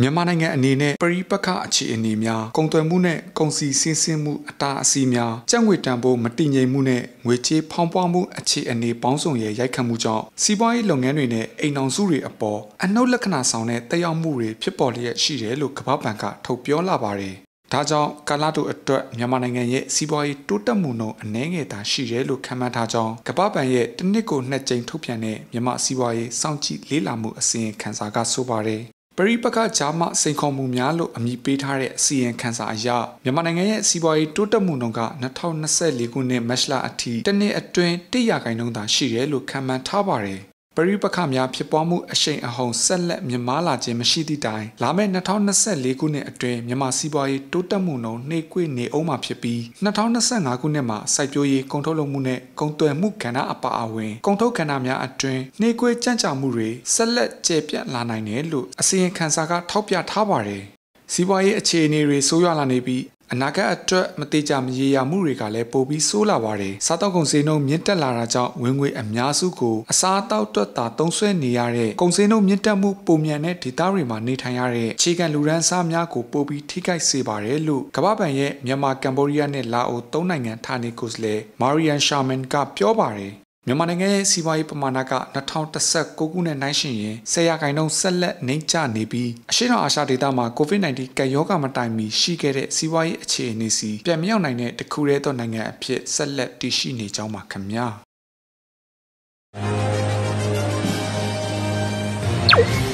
မြန်မာနိုင်ငံအနေနဲ့ပရိပခအခြေအနေများကုန်သွယ်မှုနဲ့ကုန်စည်ဆင်းဆင်းမှုအတားအဆီးများကြက်ငွေတန်ဖိုးမတည်ငြိမ်မှုနဲ့ငွေကြေးဖောင်းပွားမှုအခြေအနေပေါင်းစုံရဲ့ရိုက်ခတ်မှုကြောင့်စီးပွားရေးလုပ်ငန်းတွေနဲ့အိမ်အောင်စုတွေအပေါ်အနှုတ်လက္ခဏာဆောင်တဲ့တက်ရောက်မှုတွေဖြစ်ပေါ်လျက်ရှိတယ်လို့ကမ္ဘာ့ဘဏ်ကထုတ်ပြောလာပါတယ်ဒါကြောင့်ကာလာတို့အတွက်မြန်မာနိုင်ငံရဲ့စီးပွားရေးတိုးတက်မှုနှုန်းအနည်းငယ်သာရှိတယ်လို့ခန့်မှန်းထားကြောင်းကမ္ဘာ့ဘဏ်ရဲ့တစ်နှစ်ကိုနှစ်ကြိမ်ထုတ်ပြန်တဲ့မြန်မာစီးပွားရေးစောင့်ကြည့်လေ့လာမှုအစီရင်ခံစာကဆိုပါတယ်ပရိပခဂျာမစိန်ခေါ်မှုများလို့အမည်ပေးထားတဲ့အစီရင်ခံစာအရမြန်မာနိုင်ငံရဲ့စီးပွားရေးတိုးတက်မှုနှုန်းက2024ခုနှစ်မတ်လအထိတစ်နှစ်အတွင်း100ရာခိုင်နှုန်းသာရှိတယ်လို့ခန့်မှန်းထားပါတယ်ပရိပခများဖြစ်ပွားမှုအရှိန်အဟုန်ဆက်လက်မြင့်မားလာခြင်းမရှိသည့်တိုင်လာမယ့်2024ခုနှစ်အတွင်းမြန်မာစီးပွားရေးတိုးတက်မှုနှုန်းနှိမ့်ကွေ့နေအောင်မှာဖြစ်ပြီး2025ခုနှစ်မှာစိုက်ပျိုးရေးကုန်ထုတ်လုပ်မှုနဲ့ကုန်သွယ်မှုကဏ္ဍအပါအဝင်ကုန်ထုတ်ကဏ္ဍများအတွင်းနှိမ့်ကွေ့ကြန့်ကြာမှုတွေဆက်လက်ကျယ်ပြန့်လာနိုင်တယ်လို့အစိုးရခန်းစာကထောက်ပြထားပါတယ်စီးပွားရေးအခြေအနေတွေဆိုးရွားလာနေပြီးအနာဂတ်အတွက်မတိကျမရေရာမှုတွေကလည်းပိုပြီးဆိုးလာပါတယ်စားတောက်ကုန်စည်နှုန်းမြင့်တက်လာတာကြောင့်ဝင်ငွေအများစုကိုအစားအသောက်အတွက်သာသုံးစွဲနေရတဲ့ကုန်စည်နှုန်းမြင့်တက်မှုပုံမြန်တဲ့ဒေသတွေမှာနေထိုင်ရတဲ့အခြေခံလူရန်စားများကိုပိုပြီးထိခိုက်စေပါတယ်လို့ကမ္ဘာ့ဘဏ်ရဲ့မြန်မာကမ်ဘောဒီးယားနဲ့လာအိုသုံးနိုင်ငံဌာနေကိုယ်စားလှယ်မာရီယန်ရှာမန်ကပြောပါတယ်မြန်မာနိုင်ငံရဲ့စီးပွားရေးပမာဏက2019ခုနှစ်နှိုင်းယှဉ်ရင်10ရာခိုင်နှုန်းဆက်လက်နှိမ့်ကျနေပြီးအရှေ့တောင်အာရှဒေသမှာ COVID-19 ကပ်ရောဂါမတိုင်မီရှိခဲ့တဲ့စီးပွားရေးအခြေအနေစီပြန်မြောက်နိုင်တဲ့တခုတည်းသောနိုင်ငံအဖြစ်ဆက်လက်တည်ရှိနေကြောင်းပါခင်ဗျာ။